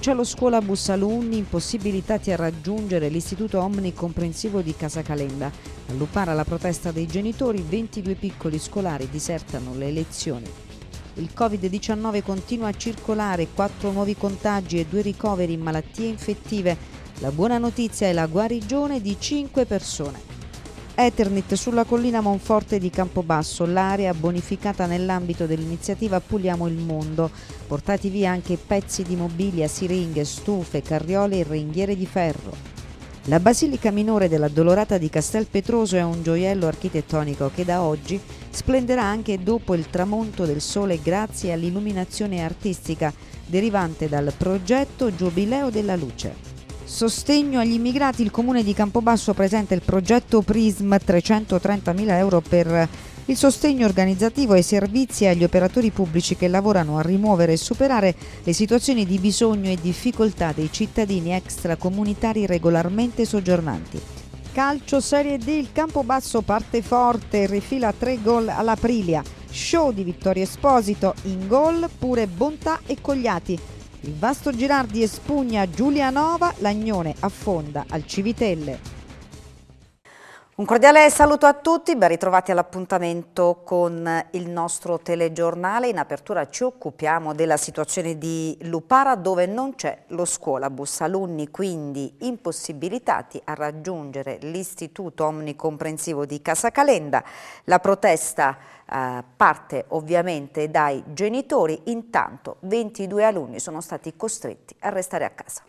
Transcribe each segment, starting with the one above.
Cancello scuola bus alunni impossibilitati a raggiungere l'istituto omnicomprensivo di Casa Calenda. All'upara la protesta dei genitori, 22 piccoli scolari disertano le lezioni. Il Covid-19 continua a circolare, 4 nuovi contagi e 2 ricoveri in malattie infettive. La buona notizia è la guarigione di 5 persone. Eternit sulla collina Monforte di Campobasso, l'area bonificata nell'ambito dell'iniziativa Puliamo il Mondo. Portati via anche pezzi di mobilia, siringhe, stufe, carriole e ringhiere di ferro. La Basilica Minore della Dolorata di Castel Petroso è un gioiello architettonico che da oggi splenderà anche dopo il tramonto del sole grazie all'illuminazione artistica derivante dal progetto Giubileo della Luce. Sostegno agli immigrati, il comune di Campobasso presenta il progetto PRISM 330.000 euro per il sostegno organizzativo ai servizi e agli operatori pubblici che lavorano a rimuovere e superare le situazioni di bisogno e difficoltà dei cittadini extracomunitari regolarmente soggiornanti. Calcio Serie D, il Campobasso parte forte, rifila tre gol all'Aprilia. Show di Vittorio Esposito in gol, pure Bontà e Cogliati il Vasto Girardi espugna Giulianova, Lagnone affonda al Civitelle un cordiale saluto a tutti, ben ritrovati all'appuntamento con il nostro telegiornale. In apertura ci occupiamo della situazione di Lupara dove non c'è lo scuolabus, alunni quindi impossibilitati a raggiungere l'istituto omnicomprensivo di Casa Calenda. La protesta eh, parte ovviamente dai genitori, intanto 22 alunni sono stati costretti a restare a casa.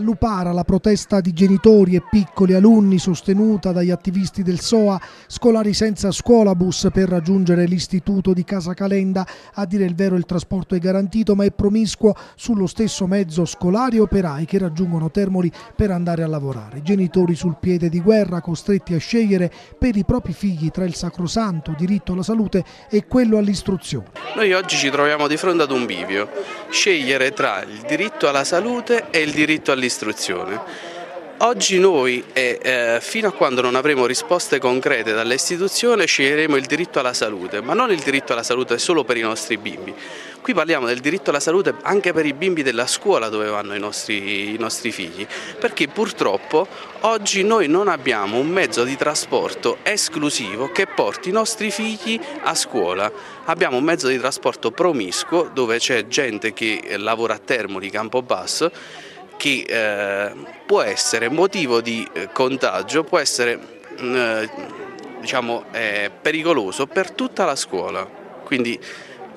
Lupara la protesta di genitori e piccoli alunni sostenuta dagli attivisti del SOA, scolari senza scuolabus per raggiungere l'istituto di Casa Calenda. A dire il vero il trasporto è garantito ma è promiscuo sullo stesso mezzo scolari e operai che raggiungono Termoli per andare a lavorare. Genitori sul piede di guerra costretti a scegliere per i propri figli tra il sacrosanto diritto alla salute e quello all'istruzione. Noi oggi ci troviamo di fronte ad un bivio, scegliere tra il diritto alla salute e il diritto all'istruzione istruzione. Oggi noi, e eh, fino a quando non avremo risposte concrete dall'istituzione, sceglieremo il diritto alla salute, ma non il diritto alla salute solo per i nostri bimbi. Qui parliamo del diritto alla salute anche per i bimbi della scuola dove vanno i nostri, i nostri figli, perché purtroppo oggi noi non abbiamo un mezzo di trasporto esclusivo che porti i nostri figli a scuola. Abbiamo un mezzo di trasporto promiscuo dove c'è gente che lavora a Termoli, Campobasso che eh, può essere motivo di eh, contagio, può essere mm, eh, diciamo, pericoloso per tutta la scuola. Quindi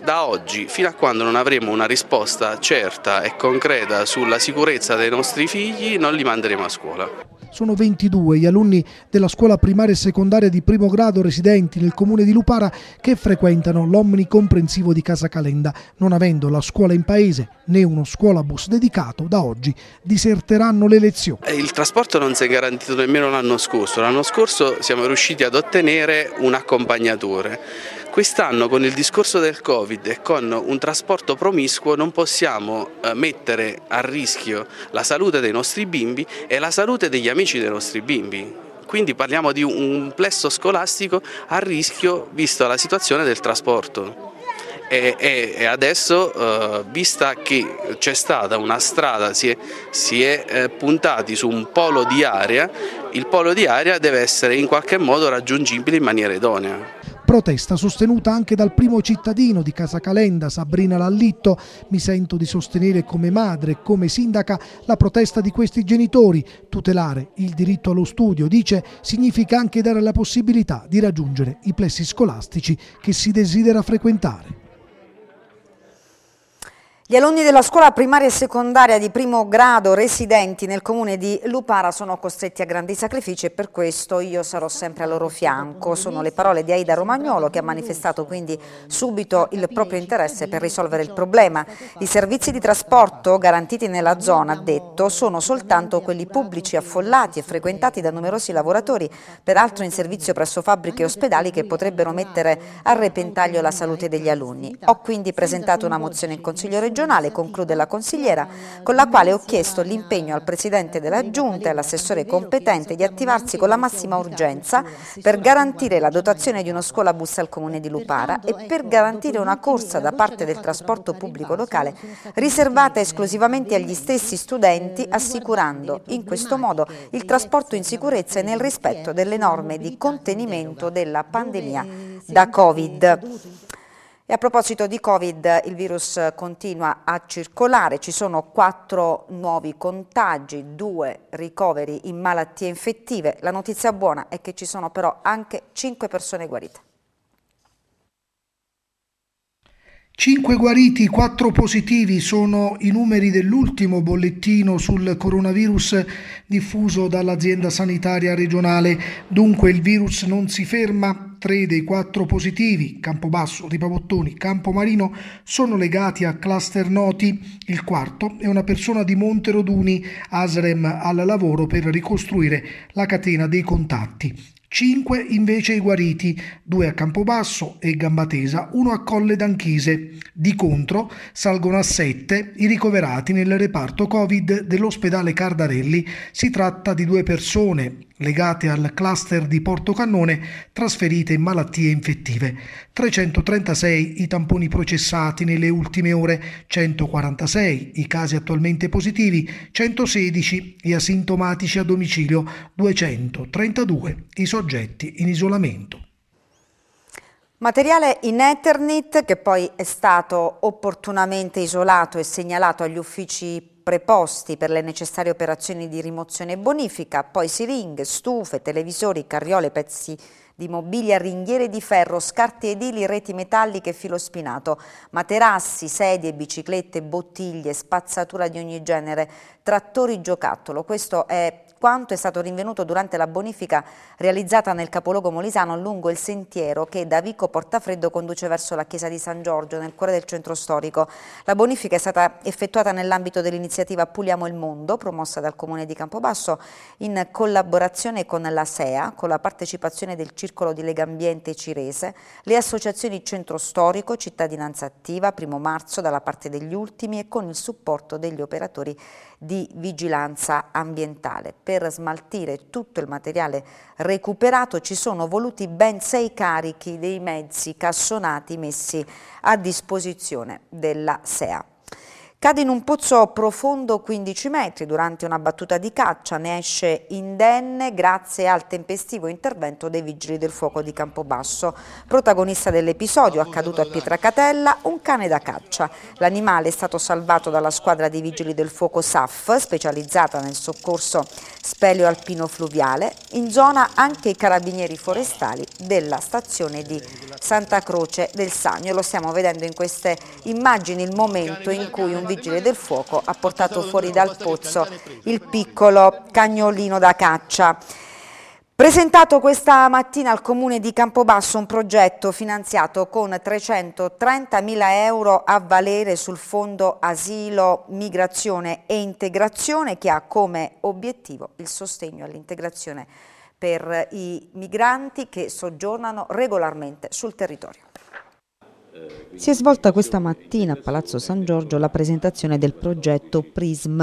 da oggi fino a quando non avremo una risposta certa e concreta sulla sicurezza dei nostri figli non li manderemo a scuola sono 22 gli alunni della scuola primaria e secondaria di primo grado residenti nel comune di Lupara che frequentano l'omnicomprensivo di Casa Calenda. Non avendo la scuola in paese né uno scuolabus dedicato, da oggi diserteranno le lezioni. Eh, il trasporto non si è garantito nemmeno l'anno scorso. L'anno scorso siamo riusciti ad ottenere un accompagnatore Quest'anno con il discorso del Covid e con un trasporto promiscuo non possiamo eh, mettere a rischio la salute dei nostri bimbi e la salute degli amici dei nostri bimbi quindi parliamo di un plesso scolastico a rischio vista la situazione del trasporto. E, e, e adesso, eh, vista che c'è stata una strada, si è, si è eh, puntati su un polo di aria, il polo di aria deve essere in qualche modo raggiungibile in maniera idonea protesta sostenuta anche dal primo cittadino di Casa Calenda, Sabrina Lallitto. Mi sento di sostenere come madre e come sindaca la protesta di questi genitori. Tutelare il diritto allo studio, dice, significa anche dare la possibilità di raggiungere i plessi scolastici che si desidera frequentare. Gli alunni della scuola primaria e secondaria di primo grado residenti nel comune di Lupara sono costretti a grandi sacrifici e per questo io sarò sempre al loro fianco. Sono le parole di Aida Romagnolo che ha manifestato quindi subito il proprio interesse per risolvere il problema. I servizi di trasporto garantiti nella zona, ha detto, sono soltanto quelli pubblici affollati e frequentati da numerosi lavoratori, peraltro in servizio presso fabbriche e ospedali che potrebbero mettere a repentaglio la salute degli alunni. Ho quindi presentato una mozione in Consiglio regionale regionale, conclude la consigliera, con la quale ho chiesto l'impegno al Presidente della Giunta e all'assessore competente di attivarsi con la massima urgenza per garantire la dotazione di uno bus al Comune di Lupara e per garantire una corsa da parte del trasporto pubblico locale riservata esclusivamente agli stessi studenti, assicurando in questo modo il trasporto in sicurezza e nel rispetto delle norme di contenimento della pandemia da Covid. E a proposito di Covid, il virus continua a circolare, ci sono quattro nuovi contagi, due ricoveri in malattie infettive. La notizia buona è che ci sono però anche cinque persone guarite. 5 guariti, 4 positivi sono i numeri dell'ultimo bollettino sul coronavirus diffuso dall'azienda sanitaria regionale. Dunque il virus non si ferma. Tre dei quattro positivi, Campobasso, Ripavottoni, Campomarino, sono legati a cluster noti. Il quarto è una persona di Monteroduni, Asrem al lavoro per ricostruire la catena dei contatti. 5 invece i guariti, 2 a Campobasso e Gambatesa, 1 a Colle d'Anchise. Di contro salgono a 7 i ricoverati nel reparto Covid dell'ospedale Cardarelli. Si tratta di due persone legate al cluster di Porto Cannone trasferite in malattie infettive. 336 i tamponi processati nelle ultime ore, 146 i casi attualmente positivi, 116 gli asintomatici a domicilio, 232 i soggetti soggetti in isolamento. Materiale in Ethernet che poi è stato opportunamente isolato e segnalato agli uffici preposti per le necessarie operazioni di rimozione e bonifica, poi siringhe, stufe, televisori, carriole, pezzi di mobilia, ringhiere di ferro, scarti edili, reti metalliche e filo spinato, materassi, sedie, biciclette, bottiglie, spazzatura di ogni genere, trattori giocattolo. Questo è quanto è stato rinvenuto durante la bonifica realizzata nel capoluogo molisano lungo il sentiero che da Vico Portafreddo conduce verso la chiesa di San Giorgio nel cuore del centro storico. La bonifica è stata effettuata nell'ambito dell'iniziativa Puliamo il Mondo promossa dal comune di Campobasso in collaborazione con la SEA, con la partecipazione del Circolo di Legambiente Cirese, le associazioni Centro Storico, Cittadinanza Attiva, Primo Marzo dalla parte degli ultimi e con il supporto degli operatori di vigilanza ambientale. Per smaltire tutto il materiale recuperato ci sono voluti ben sei carichi dei mezzi cassonati messi a disposizione della SEA. Cade in un pozzo profondo 15 metri durante una battuta di caccia, ne esce indenne grazie al tempestivo intervento dei vigili del fuoco di Campobasso. Protagonista dell'episodio accaduto a Pietracatella, un cane da caccia. L'animale è stato salvato dalla squadra di vigili del fuoco SAF, specializzata nel soccorso spelio alpino fluviale, in zona anche i carabinieri forestali della stazione di Santa Croce del Sagno. Lo stiamo vedendo in queste immagini, il momento in cui un Vigile del Fuoco ha portato fuori dal pozzo il piccolo cagnolino da caccia. Presentato questa mattina al Comune di Campobasso un progetto finanziato con 330.000 euro a valere sul Fondo Asilo, Migrazione e Integrazione che ha come obiettivo il sostegno all'integrazione per i migranti che soggiornano regolarmente sul territorio. Si è svolta questa mattina a Palazzo San Giorgio la presentazione del progetto PRISM.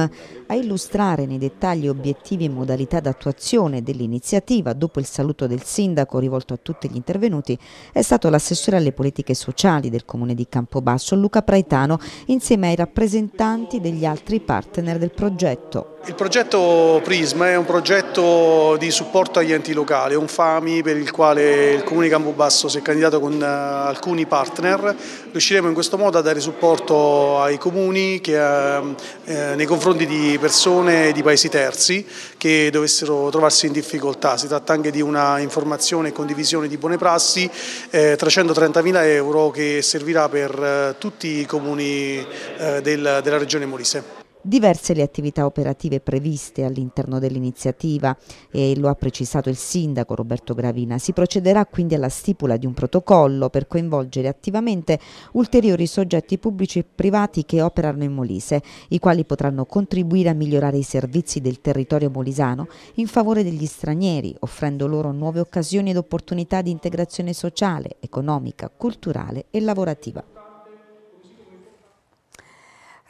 A illustrare nei dettagli obiettivi e modalità d'attuazione dell'iniziativa, dopo il saluto del sindaco rivolto a tutti gli intervenuti, è stato l'assessore alle politiche sociali del comune di Campobasso, Luca Praetano, insieme ai rappresentanti degli altri partner del progetto. Il progetto Prisma è un progetto di supporto agli enti locali, è un FAMI per il quale il Comune di Campobasso si è candidato con eh, alcuni partner. Riusciremo in questo modo a dare supporto ai comuni che, eh, eh nei confronti di persone di paesi terzi che dovessero trovarsi in difficoltà. Si tratta anche di una informazione e condivisione di buone prassi, eh, 330.000 euro che servirà per eh, tutti i comuni eh, del, della regione Molise. Diverse le attività operative previste all'interno dell'iniziativa e lo ha precisato il sindaco Roberto Gravina. Si procederà quindi alla stipula di un protocollo per coinvolgere attivamente ulteriori soggetti pubblici e privati che operano in Molise, i quali potranno contribuire a migliorare i servizi del territorio molisano in favore degli stranieri, offrendo loro nuove occasioni ed opportunità di integrazione sociale, economica, culturale e lavorativa.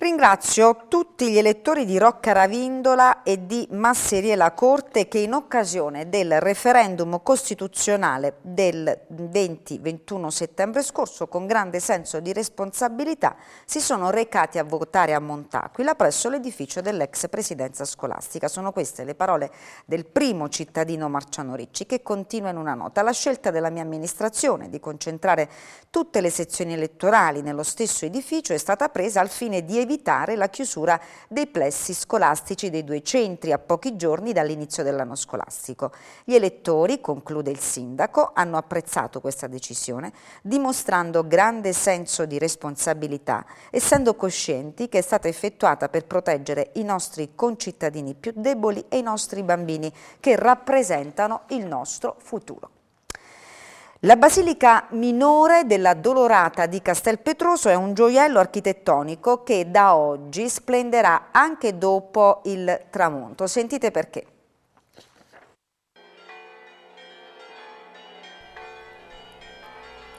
Ringrazio tutti gli elettori di Rocca Ravindola e di Masserie La Corte che in occasione del referendum costituzionale del 20-21 settembre scorso con grande senso di responsabilità si sono recati a votare a Montaquila presso l'edificio dell'ex presidenza scolastica. Sono queste le parole del primo cittadino Marciano Ricci che continua in una nota. La scelta della mia amministrazione di concentrare tutte le sezioni elettorali nello stesso edificio è stata presa al fine di evitare evitare la chiusura dei plessi scolastici dei due centri a pochi giorni dall'inizio dell'anno scolastico. Gli elettori, conclude il sindaco, hanno apprezzato questa decisione dimostrando grande senso di responsabilità, essendo coscienti che è stata effettuata per proteggere i nostri concittadini più deboli e i nostri bambini che rappresentano il nostro futuro. La Basilica Minore della Dolorata di Castelpetroso è un gioiello architettonico che da oggi splenderà anche dopo il tramonto. Sentite perché.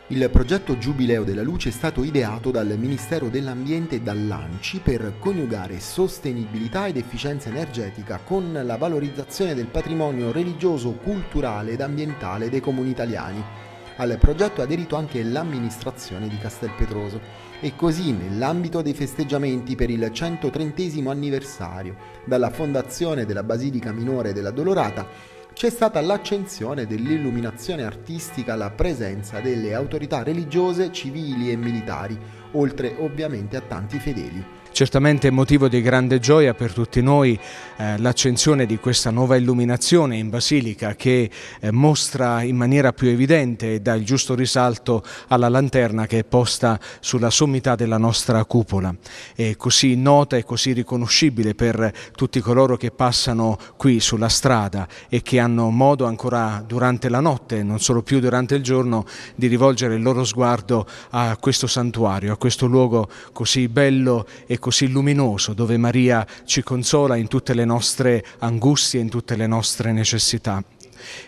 Il progetto Giubileo della Luce è stato ideato dal Ministero dell'Ambiente e dall'ANCI per coniugare sostenibilità ed efficienza energetica con la valorizzazione del patrimonio religioso, culturale ed ambientale dei comuni italiani. Al progetto ha aderito anche l'amministrazione di Castelpetroso e così nell'ambito dei festeggiamenti per il 130 anniversario dalla fondazione della Basilica Minore della Dolorata c'è stata l'accensione dell'illuminazione artistica alla presenza delle autorità religiose, civili e militari, oltre ovviamente a tanti fedeli. Certamente è motivo di grande gioia per tutti noi eh, l'accensione di questa nuova illuminazione in Basilica che eh, mostra in maniera più evidente e dà il giusto risalto alla lanterna che è posta sulla sommità della nostra cupola. È così nota e così riconoscibile per tutti coloro che passano qui sulla strada e che hanno modo ancora durante la notte, non solo più durante il giorno, di rivolgere il loro sguardo a questo santuario, a questo luogo così bello e così luminoso dove Maria ci consola in tutte le nostre angustie, in tutte le nostre necessità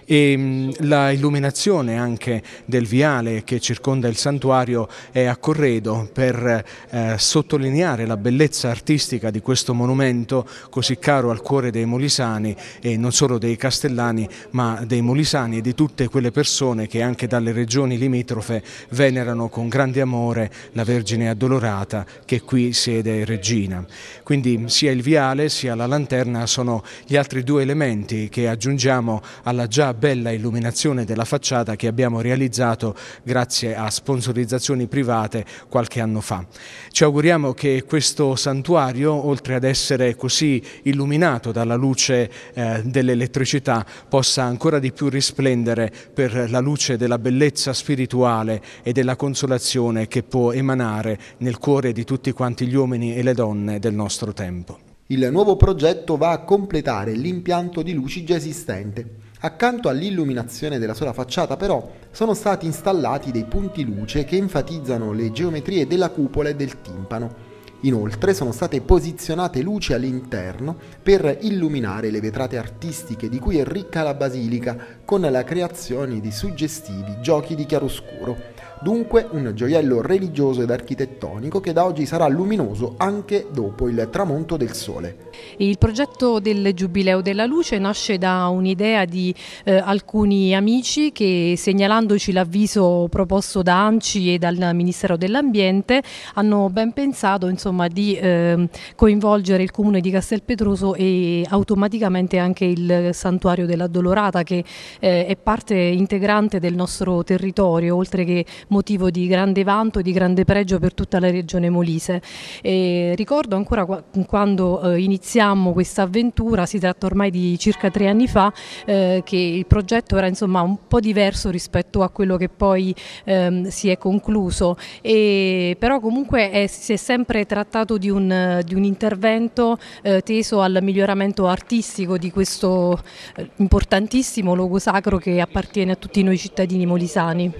e mm, la illuminazione anche del viale che circonda il santuario è a corredo per eh, sottolineare la bellezza artistica di questo monumento così caro al cuore dei molisani e non solo dei castellani ma dei molisani e di tutte quelle persone che anche dalle regioni limitrofe venerano con grande amore la Vergine Addolorata che qui siede regina. Quindi sia il viale sia la lanterna sono gli altri due elementi che aggiungiamo alla alla già bella illuminazione della facciata che abbiamo realizzato grazie a sponsorizzazioni private qualche anno fa. Ci auguriamo che questo santuario, oltre ad essere così illuminato dalla luce eh, dell'elettricità, possa ancora di più risplendere per la luce della bellezza spirituale e della consolazione che può emanare nel cuore di tutti quanti gli uomini e le donne del nostro tempo. Il nuovo progetto va a completare l'impianto di luci già esistente Accanto all'illuminazione della sola facciata però sono stati installati dei punti luce che enfatizzano le geometrie della cupola e del timpano. Inoltre sono state posizionate luci all'interno per illuminare le vetrate artistiche di cui è ricca la basilica con la creazione di suggestivi giochi di chiaroscuro. Dunque un gioiello religioso ed architettonico che da oggi sarà luminoso anche dopo il tramonto del sole. Il progetto del Giubileo della Luce nasce da un'idea di eh, alcuni amici che segnalandoci l'avviso proposto da ANCI e dal Ministero dell'Ambiente hanno ben pensato insomma, di eh, coinvolgere il Comune di Castelpetroso e automaticamente anche il Santuario della Dolorata che eh, è parte integrante del nostro territorio oltre che motivo di grande vanto e di grande pregio per tutta la regione Molise. E ricordo ancora quando eh, iniziò iniziammo questa avventura, si tratta ormai di circa tre anni fa, eh, che il progetto era insomma un po' diverso rispetto a quello che poi ehm, si è concluso, e, però comunque è, si è sempre trattato di un, di un intervento eh, teso al miglioramento artistico di questo eh, importantissimo luogo sacro che appartiene a tutti noi cittadini molisani.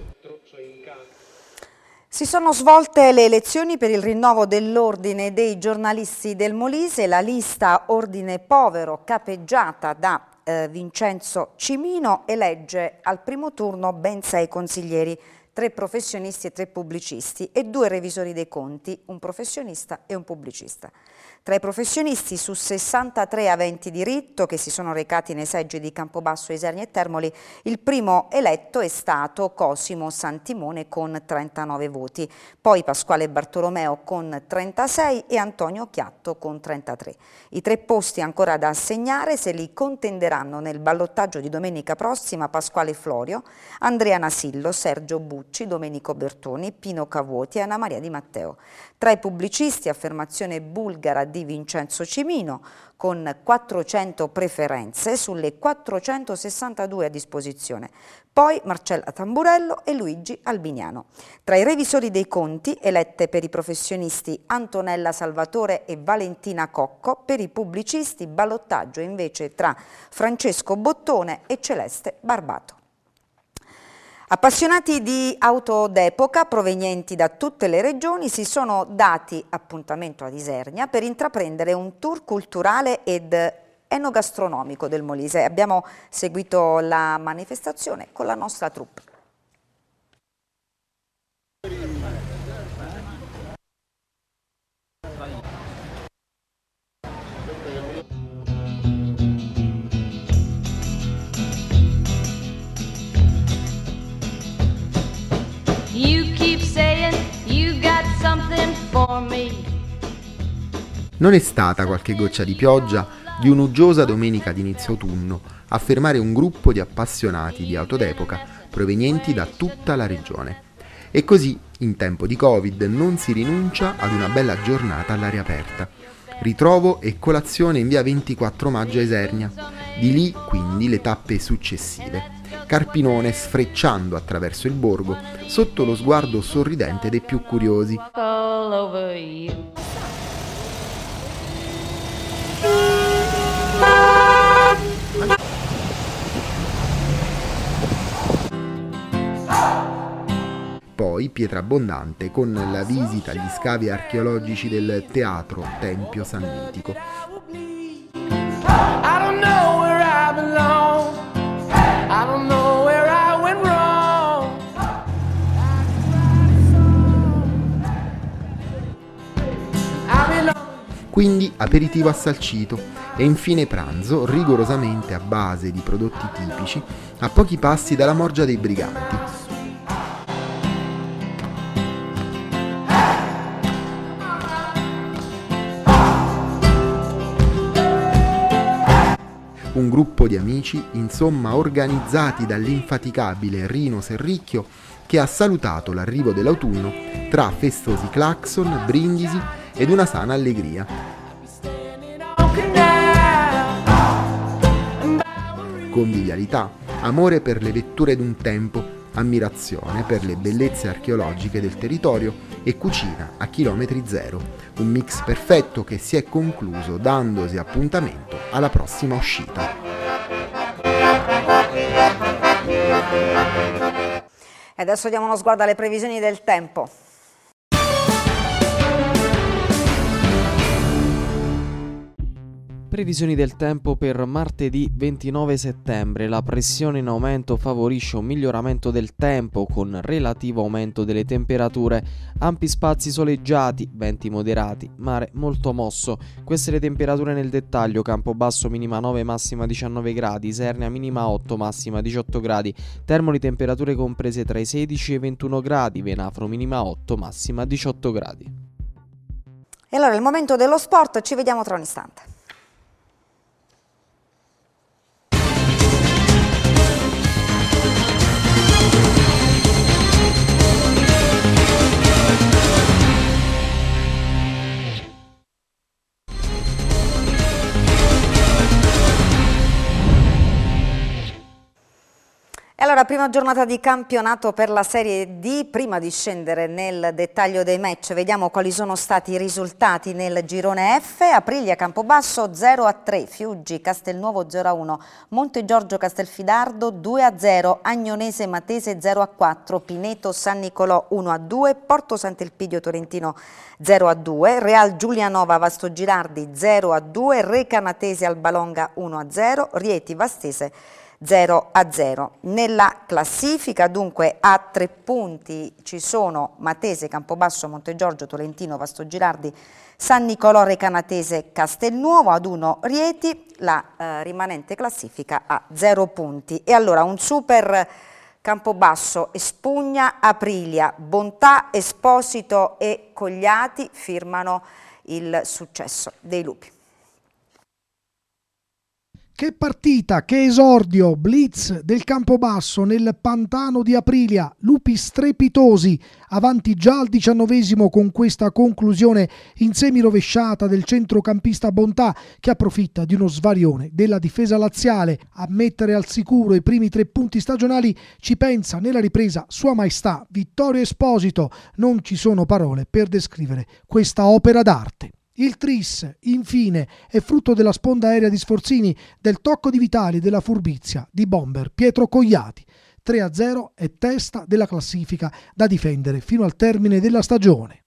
Si sono svolte le elezioni per il rinnovo dell'ordine dei giornalisti del Molise, la lista Ordine Povero capeggiata da eh, Vincenzo Cimino elegge al primo turno ben sei consiglieri, tre professionisti e tre pubblicisti e due revisori dei conti, un professionista e un pubblicista. Tra i professionisti, su 63 aventi diritto che si sono recati nei seggi di Campobasso, Isernia e Termoli, il primo eletto è stato Cosimo Santimone con 39 voti, poi Pasquale Bartolomeo con 36 e Antonio Chiatto con 33. I tre posti ancora da assegnare se li contenderanno nel ballottaggio di domenica prossima Pasquale Florio, Andrea Nasillo, Sergio Bucci, Domenico Bertoni, Pino Cavuoti e Anna Maria Di Matteo. Tra i pubblicisti, affermazione bulgara di Vincenzo Cimino con 400 preferenze sulle 462 a disposizione, poi Marcella Tamburello e Luigi Albiniano. Tra i revisori dei conti, elette per i professionisti Antonella Salvatore e Valentina Cocco, per i pubblicisti ballottaggio invece tra Francesco Bottone e Celeste Barbato. Appassionati di auto d'epoca provenienti da tutte le regioni si sono dati appuntamento a Isernia per intraprendere un tour culturale ed enogastronomico del Molise. Abbiamo seguito la manifestazione con la nostra troupe. Non è stata qualche goccia di pioggia di un'uggiosa domenica d'inizio autunno a fermare un gruppo di appassionati di auto d'epoca provenienti da tutta la regione. E così, in tempo di Covid, non si rinuncia ad una bella giornata all'aria aperta. Ritrovo e colazione in via 24 maggio a Esernia. Di lì, quindi, le tappe successive. Carpinone sfrecciando attraverso il borgo sotto lo sguardo sorridente dei più curiosi. Poi pietra abbondante con la visita agli scavi archeologici del Teatro Tempio Sannitico, quindi aperitivo assalcito e infine pranzo rigorosamente a base di prodotti tipici a pochi passi dalla Morgia dei Briganti. un gruppo di amici, insomma organizzati dall'infaticabile Rino Serricchio, che ha salutato l'arrivo dell'autunno tra festosi clacson, brindisi ed una sana allegria. Convivialità, amore per le vetture d'un tempo, ammirazione per le bellezze archeologiche del territorio e cucina a chilometri zero, un mix perfetto che si è concluso dandosi appuntamento alla prossima uscita. E adesso diamo uno sguardo alle previsioni del tempo. Previsioni del tempo per martedì 29 settembre. La pressione in aumento favorisce un miglioramento del tempo con relativo aumento delle temperature. Ampi spazi soleggiati, venti moderati, mare molto mosso. Queste le temperature nel dettaglio. campo basso minima 9, massima 19 gradi. Sernia minima 8, massima 18 gradi. Termoli temperature comprese tra i 16 e i 21 gradi. Venafro minima 8, massima 18 gradi. E allora il momento dello sport, ci vediamo tra un istante. allora, prima giornata di campionato per la Serie D, prima di scendere nel dettaglio dei match, vediamo quali sono stati i risultati nel girone F, Aprilia Campobasso 0-3, Fiuggi Castelnuovo 0-1, Monte Giorgio Castelfidardo 2-0, Agnonese Matese 0-4, Pineto San Nicolò 1-2, Porto Sant'Elpidio Torentino 0-2, Real Giulianova Vasto Girardi 0-2, Recanatese Albalonga 1-0, Rieti Vastese 0-2. 0 a 0. Nella classifica dunque a tre punti ci sono Matese, Campobasso, Montegiorgio, Tolentino, Vasto Girardi, San Nicolò, Recanatese, Castelnuovo, ad uno Rieti, la eh, rimanente classifica a 0 punti. E allora un super Campobasso, Espugna, Aprilia, Bontà, Esposito e Cogliati firmano il successo dei lupi. Che partita, che esordio, blitz del Campobasso nel pantano di Aprilia, lupi strepitosi, avanti già al diciannovesimo con questa conclusione in semi rovesciata del centrocampista Bontà che approfitta di uno svarione della difesa laziale. A mettere al sicuro i primi tre punti stagionali ci pensa nella ripresa Sua Maestà Vittorio Esposito. Non ci sono parole per descrivere questa opera d'arte. Il tris, infine, è frutto della sponda aerea di Sforzini, del tocco di Vitali, e della furbizia, di Bomber, Pietro Cogliati. 3-0 è testa della classifica da difendere fino al termine della stagione.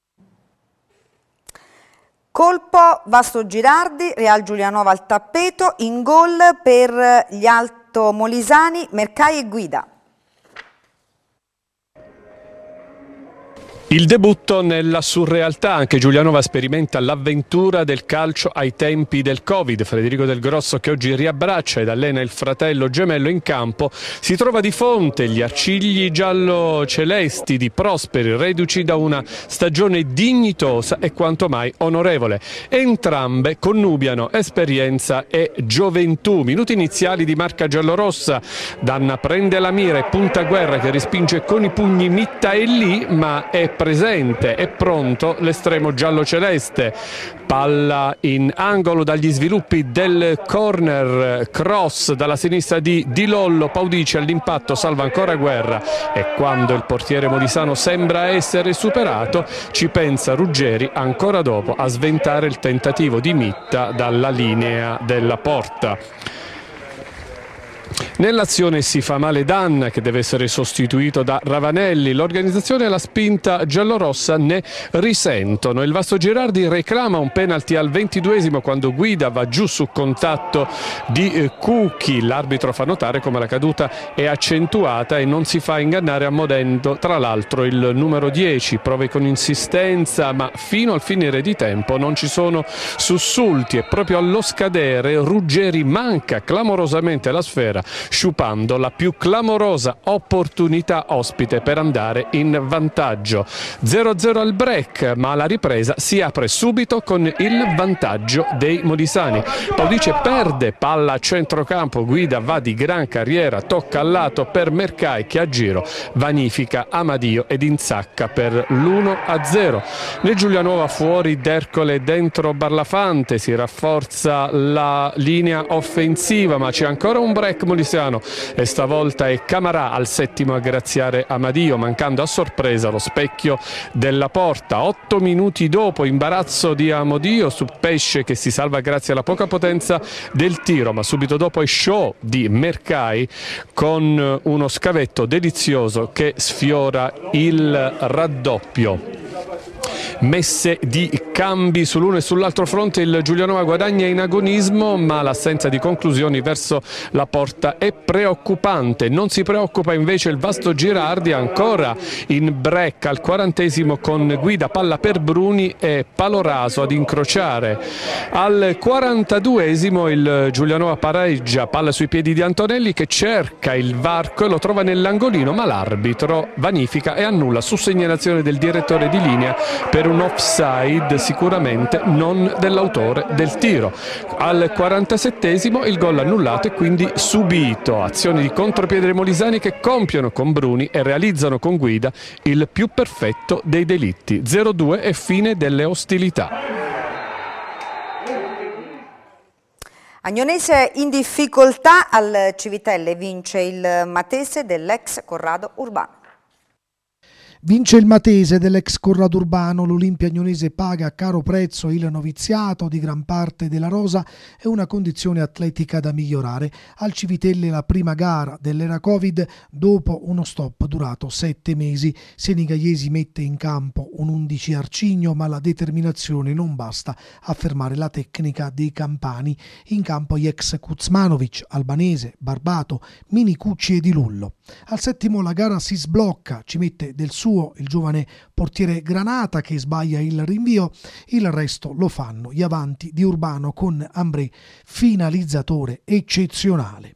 Colpo Vasto Girardi, Real Giulianova al tappeto, in gol per gli Alto Molisani, Mercai e Guida. Il debutto nella surrealtà, anche Giulianova sperimenta l'avventura del calcio ai tempi del Covid. Federico Del Grosso che oggi riabbraccia ed allena il fratello gemello in campo, si trova di fonte gli arcigli giallo-celesti di Prosperi, reduci da una stagione dignitosa e quanto mai onorevole. Entrambe connubiano esperienza e gioventù. Minuti iniziali di marca giallorossa, Danna prende la mira e punta guerra che respinge con i pugni Mitta e lì, ma è presente e pronto l'estremo giallo-celeste. Palla in angolo dagli sviluppi del corner, cross dalla sinistra di Di Lollo, Paudice all'impatto salva ancora Guerra e quando il portiere Molisano sembra essere superato ci pensa Ruggeri ancora dopo a sventare il tentativo di Mitta dalla linea della porta. Nell'azione si fa male Dan che deve essere sostituito da Ravanelli. L'organizzazione e la spinta giallorossa ne risentono. Il Vasto Girardi reclama un penalty al ventiduesimo quando Guida va giù su contatto di eh, Cucchi. L'arbitro fa notare come la caduta è accentuata e non si fa ingannare ammodendo tra l'altro il numero 10. Prove con insistenza ma fino al finire di tempo non ci sono sussulti e proprio allo scadere Ruggeri manca clamorosamente la sfera sera, sciupando la più clamorosa opportunità ospite per andare in vantaggio. 0-0 al break, ma la ripresa si apre subito con il vantaggio dei Molisani. Paudice perde, palla a centrocampo, guida va di gran carriera, tocca al lato per Mercai che a giro vanifica Amadio ed insacca per l'1-0. Nel Giulianova fuori Dercole dentro Barlafante, si rafforza la linea offensiva ma c'è ancora un break Molisano e stavolta è Camarà al settimo a graziare Amadio, mancando a sorpresa lo specchio della porta. Otto minuti dopo, imbarazzo di Amadio su Pesce che si salva grazie alla poca potenza del tiro, ma subito dopo è show di Mercai con uno scavetto delizioso che sfiora il raddoppio messe di cambi sull'uno e sull'altro fronte. Il Giulianova guadagna in agonismo, ma l'assenza di conclusioni verso la porta è preoccupante. Non si preoccupa invece il vasto Girardi, ancora in break al quarantesimo con guida palla per Bruni e Paloraso ad incrociare. Al quarantaduesimo il Giulianova pareggia, palla sui piedi di Antonelli che cerca il varco e lo trova nell'angolino, ma l'arbitro vanifica e annulla su segnalazione del direttore di linea per per un offside sicuramente non dell'autore del tiro. Al 47esimo il gol annullato e quindi subito. Azioni di contropiede molisani che compiono con Bruni e realizzano con Guida il più perfetto dei delitti. 0-2 e fine delle ostilità. Agnonese in difficoltà al Civitelle vince il Matese dell'ex Corrado Urbano. Vince il Matese dell'ex Corrado Urbano, l'Olimpia Agnonese paga a caro prezzo il noviziato di gran parte della rosa e una condizione atletica da migliorare. Al Civitelle la prima gara dell'era Covid dopo uno stop durato sette mesi. Senigaiesi mette in campo un 11 arcigno ma la determinazione non basta a fermare la tecnica dei campani. In campo gli ex Kuzmanovic, Albanese, Barbato, Minicucci e Di Lullo. Al settimo la gara si sblocca, ci mette del suo suo il giovane portiere Granata che sbaglia il rinvio, il resto lo fanno gli avanti di Urbano con Ambré, finalizzatore eccezionale.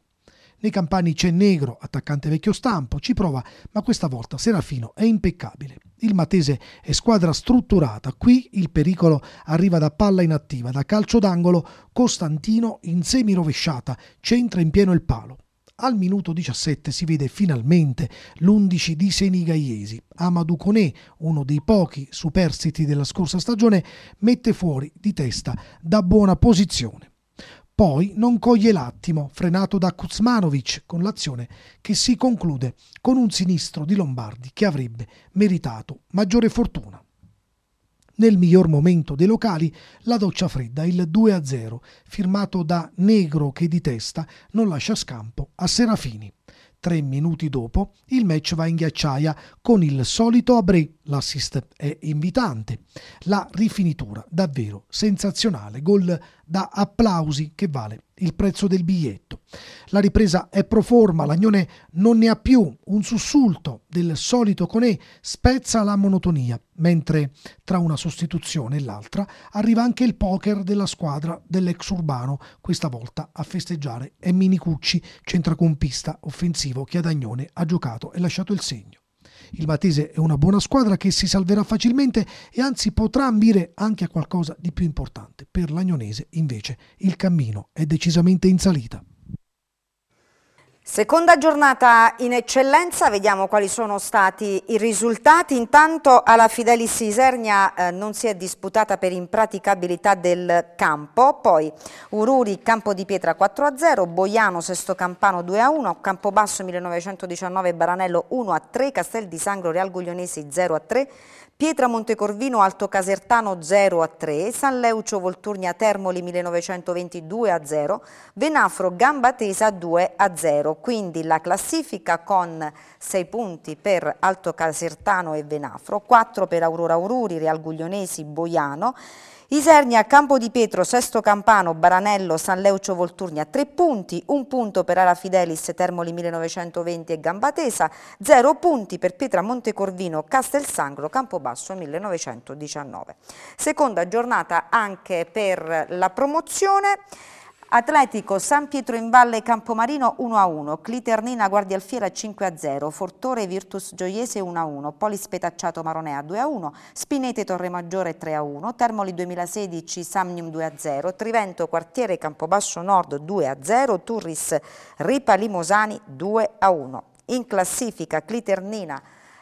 Nei campani c'è Negro, attaccante vecchio stampo, ci prova, ma questa volta Serafino è impeccabile. Il Matese è squadra strutturata, qui il pericolo arriva da palla inattiva, da calcio d'angolo, Costantino in semi rovesciata, centra in pieno il palo. Al minuto 17 si vede finalmente l'11 di Senigaiesi. Amadou Koné, uno dei pochi superstiti della scorsa stagione, mette fuori di testa da buona posizione. Poi non coglie l'attimo, frenato da Kuzmanovic con l'azione che si conclude con un sinistro di Lombardi che avrebbe meritato maggiore fortuna nel miglior momento dei locali la doccia fredda, il 2-0, firmato da Negro che di testa non lascia scampo a Serafini. Tre minuti dopo il match va in ghiacciaia con il solito Abre l'assist è invitante. La rifinitura davvero sensazionale, gol da applausi che vale il prezzo del biglietto. La ripresa è pro forma, l'Agnone non ne ha più, un sussulto del solito Conè spezza la monotonia, mentre tra una sostituzione e l'altra arriva anche il poker della squadra dell'ex Urbano, questa volta a festeggiare è Cucci, centracampista offensivo che ad Agnone ha giocato e lasciato il segno. Il Matese è una buona squadra che si salverà facilmente e anzi potrà ambire anche a qualcosa di più importante. Per l'Agnonese invece il cammino è decisamente in salita. Seconda giornata in eccellenza, vediamo quali sono stati i risultati. Intanto alla Fidelis Isernia eh, non si è disputata per impraticabilità del campo, poi Ururi Campo di Pietra 4-0, Boiano Sesto Campano 2-1, Campobasso 1919 Baranello 1-3, Castel di Sangro Real Guglionesi 0-3, Pietra Montecorvino Alto Casertano 0 a 3, San Leucio Volturnia Termoli 1922 a 0, Venafro Gamba Tesa 2 a 0. Quindi la classifica con 6 punti per Alto Casertano e Venafro, 4 per Aurora Aururi, Real Guglionesi, Boiano Isernia, Campo di Pietro, Sesto Campano, Baranello, San Leucio Volturnia 3 punti, 1 punto per Ala Fidelis, Termoli 1920 e Gambatesa, 0 punti per Pietra Montecorvino, Castelsangro, Campobasso 1919. Seconda giornata anche per la promozione. Atletico, San Pietro in Valle, Campomarino 1-1, Cliternina Guardialfiera 5-0, Fortore Virtus Gioiese 1-1, Polispetacciato Maronea 2-1, Spinete Torremaggiore 3-1, Termoli 2016 Samnium 2-0, Trivento Quartiere Campobasso Nord 2-0, Turris Ripa Limosani 2-1. In classifica Cliternina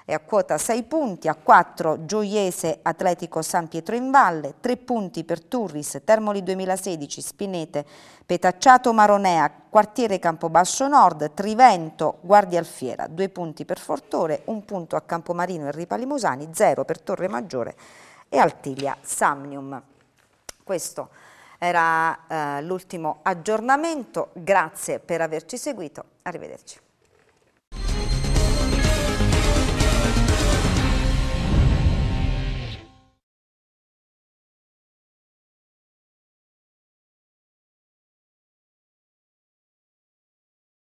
è a quota 6 punti, a 4 Gioiese Atletico San Pietro in Valle, 3 punti per Turris, Termoli 2016, Spinete, Petacciato Maronea, Quartiere Campobasso Nord, Trivento, Guardia Alfiera, 2 punti per Fortore, 1 punto a Campomarino e Ripalimusani, 0 per Torre Maggiore e Altiglia Samnium. Questo era eh, l'ultimo aggiornamento, grazie per averci seguito, arrivederci.